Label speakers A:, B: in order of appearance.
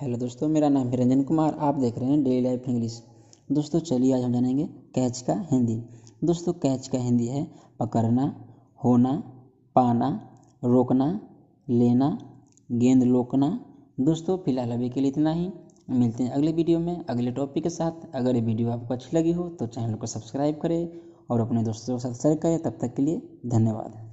A: hello दोस्तों मेरा नाम है रंजन कुमार आप देख रहे हैं डेली लाइफ इंग्लिश दोस्तों चलिए आज हम जानेंगे कैच का हिंदी दोस्तों कैच का हिंदी है पकड़ना होना पाना रोकना लेना गेंद रोकना दोस्तों फिलहाल अभी के लिए इतना ही मिलते हैं अगले वीडियो में अगले टॉपिक के साथ अगर ये वीडियो आपको अच्छी लगी हो तो चैनल को सब्सक्राइब करें और अपने दोस्तों के साथ शेयर करें तब तक के लिए
B: धन्यवाद